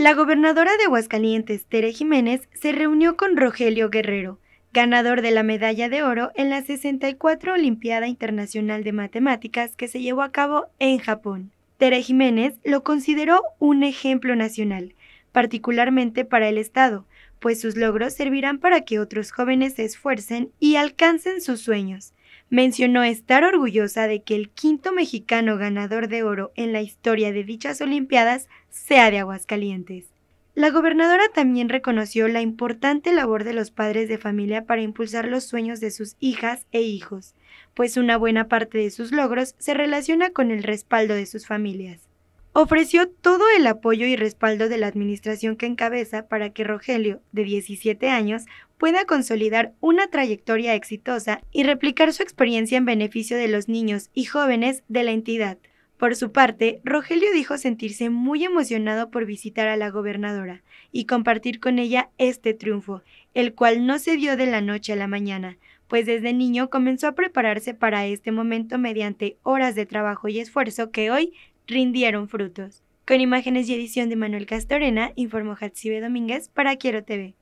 La gobernadora de Aguascalientes, Tere Jiménez, se reunió con Rogelio Guerrero, ganador de la medalla de oro en la 64 Olimpiada Internacional de Matemáticas que se llevó a cabo en Japón. Tere Jiménez lo consideró un ejemplo nacional, particularmente para el Estado, pues sus logros servirán para que otros jóvenes se esfuercen y alcancen sus sueños mencionó estar orgullosa de que el quinto mexicano ganador de oro en la historia de dichas Olimpiadas sea de Aguascalientes. La gobernadora también reconoció la importante labor de los padres de familia para impulsar los sueños de sus hijas e hijos, pues una buena parte de sus logros se relaciona con el respaldo de sus familias ofreció todo el apoyo y respaldo de la administración que encabeza para que Rogelio, de 17 años, pueda consolidar una trayectoria exitosa y replicar su experiencia en beneficio de los niños y jóvenes de la entidad. Por su parte, Rogelio dijo sentirse muy emocionado por visitar a la gobernadora y compartir con ella este triunfo, el cual no se dio de la noche a la mañana, pues desde niño comenzó a prepararse para este momento mediante horas de trabajo y esfuerzo que hoy rindieron frutos. Con imágenes y edición de Manuel Castorena, informó Hatsibe Domínguez para Quiero TV.